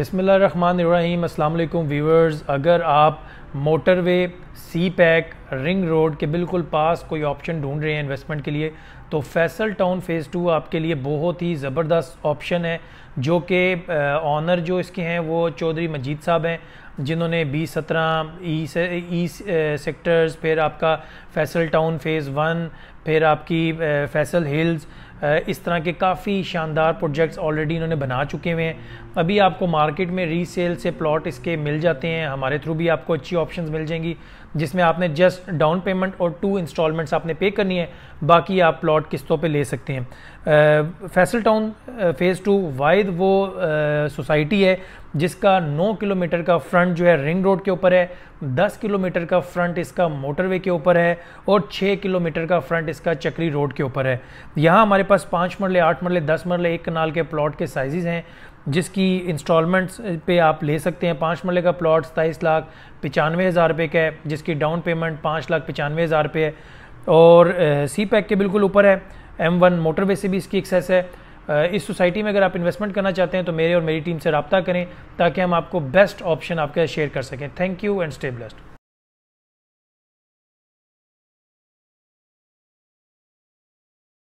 बिसमीम अल्लाम व्यूवर्स अगर आप motorway CPEC ring road के बिल्कुल पास कोई ऑप्शन ढूंढ रहे हैं इन्वेस्टमेंट के लिए तो फैसल टाउन फ़ेज़ टू आपके लिए बहुत ही ज़बरदस्त ऑप्शन है जो कि ऑनर जो इसके हैं वो चौधरी मजीद साहब हैं जिन्होंने बी सत्रह ई e से ई e, सेक्टर्स e, फिर आपका फैसल टाउन फ़ेज़ वन फिर आपकी फैसल हिल्स इस तरह के काफ़ी शानदार प्रोजेक्ट्स ऑलरेडी इन्होंने बना चुके हुए हैं अभी आपको मार्केट में रीसेल से प्लॉट इसके मिल जाते हैं हमारे थ्रू भी आपको अच्छी ऑप्शंस मिल जाएंगी जिसमें आपने जस्ट डाउन पेमेंट और टू इंस्टॉलमेंट्स आपने पे करनी है बाकी आप प्लॉट किस्तों पे ले सकते हैं फैसल टाउन फेज़ टू वाइद वो सोसाइटी है जिसका 9 किलोमीटर का फ्रंट जो है रिंग रोड के ऊपर है 10 किलोमीटर का फ्रंट इसका मोटरवे के ऊपर है और 6 किलोमीटर का फ्रंट इसका चक्री रोड के ऊपर है यहाँ हमारे पास पाँच मरले आठ मरले दस मरले एक कनाल के प्लॉट के साइजेज़ हैं जिसकी इंस्टॉलमेंट्स पे आप ले सकते हैं पाँच मरले का प्लॉट सताईस लाख पचानवे हज़ार रुपये का है जिसकी डाउन पेमेंट पाँच लाख पचानवे हज़ार रुपये है और सी पैक के बिल्कुल ऊपर है एम वन मोटरवे से भी इसकी एक्सेस है इस सोसाइटी में अगर आप इन्वेस्टमेंट करना चाहते हैं तो मेरे और मेरी टीम से रबता करें ताकि हम आपको बेस्ट ऑप्शन आपके शेयर कर सकें thank you and stay blessed